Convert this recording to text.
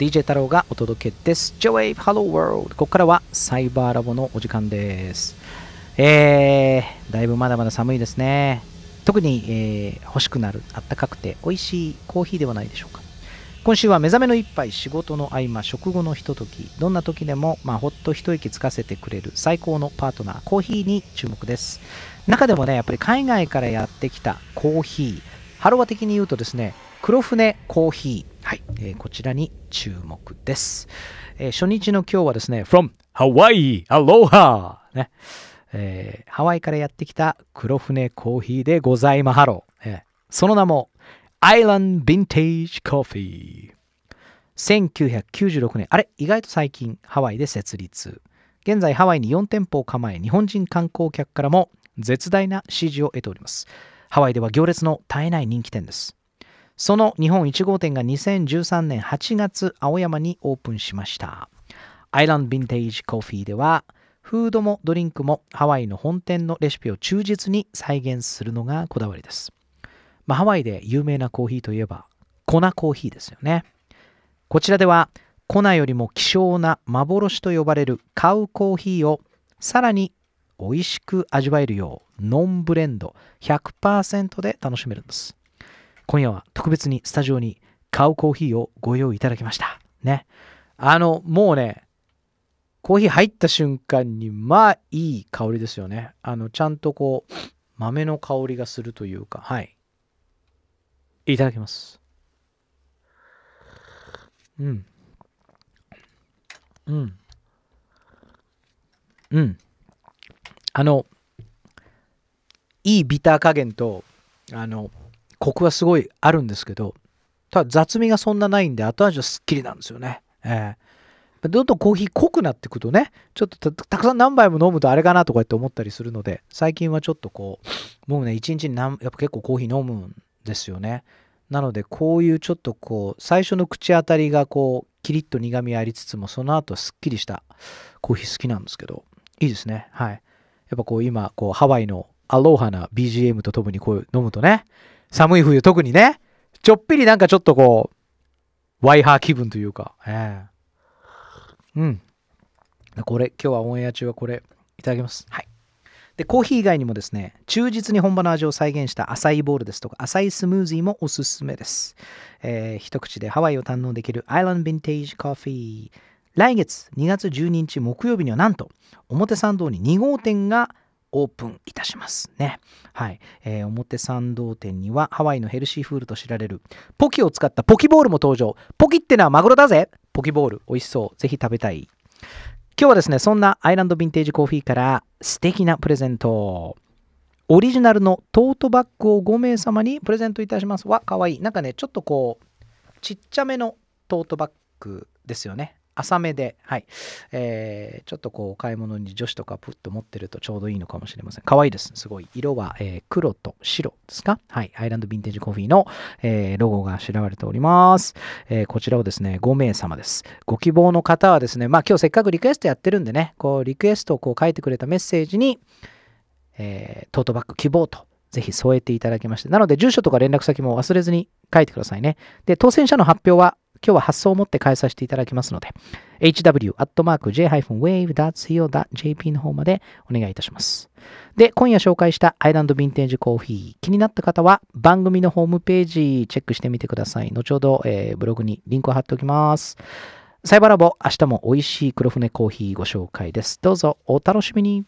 DJ 太郎がお届けです。J-Wave Hello World。ここからはサイバーラボのお時間です。えー、だいぶまだまだ寒いですね。特に、えー、欲しくなる、あったかくて美味しいコーヒーではないでしょうか。今週は目覚めの一杯、仕事の合間、食後のひととき、どんな時でも、まあ、ほっと一息つかせてくれる最高のパートナー、コーヒーに注目です。中でもね、やっぱり海外からやってきたコーヒー、ハロワ的に言うとですね、黒船コーヒー、はい、えー、こちらに注目です、えー、初日の今日はですね、from Hawaii, Aloha! ね、えー、ハワイからやってきた黒船コーヒーでございまハロー、えー、その名も Island Vintage Coffee 1996年あれ意外と最近ハワイで設立現在ハワイに4店舗を構え日本人観光客からも絶大な支持を得ておりますハワイでは行列の絶えない人気店ですその日本1号店が2013年8月青山にオープンしましたアイランドヴィンテージコーヒーではフードもドリンクもハワイの本店のレシピを忠実に再現するのがこだわりです、まあ、ハワイで有名なコーヒーといえば粉コーヒーですよねこちらでは粉よりも希少な幻と呼ばれるカウコーヒーをさらに美味しく味わえるようノンブレンド100%で楽しめるんです今夜は特別にスタジオにカうコーヒーをご用意いただきました。ね。あの、もうね、コーヒー入った瞬間に、まあ、いい香りですよね。あの、ちゃんとこう、豆の香りがするというか、はい。いただきます。うん。うん。うん。あの、いいビター加減と、あの、コクはすごいあるんですけど、ただ雑味がそんなないんで後味はすっきりなんですよね。えー、どんどんコーヒー濃くなっていくとね、ちょっとたくさん何杯も飲むとあれかなとかって思ったりするので、最近はちょっとこう、うね、一日にやっぱ結構コーヒー飲むんですよね。なので、こういうちょっとこう、最初の口当たりがこう、キリッと苦味ありつつも、その後すっきりしたコーヒー好きなんですけど、いいですね。はい。やっぱこう、今、こう、ハワイのアロハな BGM とともにこう飲むとね、寒い冬特にね、ちょっぴりなんかちょっとこう、ワイハー気分というか、えー、うん。これ、今日はオンエア中はこれ、いただきます。はい。で、コーヒー以外にもですね、忠実に本場の味を再現したアサイボールですとか、アサイスムージーもおすすめです。えー、一口でハワイを堪能できるアイランヴィンテージコーヒー。来月2月12日木曜日にはなんと表参道に2号店がオープンいたしますね。はい。えー、表参道店にはハワイのヘルシーフードと知られるポキを使ったポキボールも登場。ポキってのはマグロだぜポキボール美味しそう。ぜひ食べたい。今日はですね、そんなアイランドヴィンテージコーヒーから素敵なプレゼント。オリジナルのトートバッグを5名様にプレゼントいたします。わ、かわいい。なんかね、ちょっとこう、ちっちゃめのトートバッグですよね。浅めで、はい。えー、ちょっとこう、お買い物に女子とかプッと持ってるとちょうどいいのかもしれません。可愛いです。すごい。色は、えー、黒と白ですかはい。アイランドヴィンテージコーヒーの、えー、ロゴが知られております。えー、こちらをですね、5名様です。ご希望の方はですね、まあ今日せっかくリクエストやってるんでね、こう、リクエストをこう書いてくれたメッセージに、えー、トートバッグ希望とぜひ添えていただきまして、なので住所とか連絡先も忘れずに書いてくださいね。で、当選者の発表は今日は発送を持って返させていただきますので、hw.j-wave.co.jp の方までお願いいたします。で、今夜紹介したアイランドヴィンテージコーヒー、気になった方は番組のホームページチェックしてみてください。後ほど、えー、ブログにリンクを貼っておきます。サイバーラボ、明日も美味しい黒船コーヒーご紹介です。どうぞお楽しみに。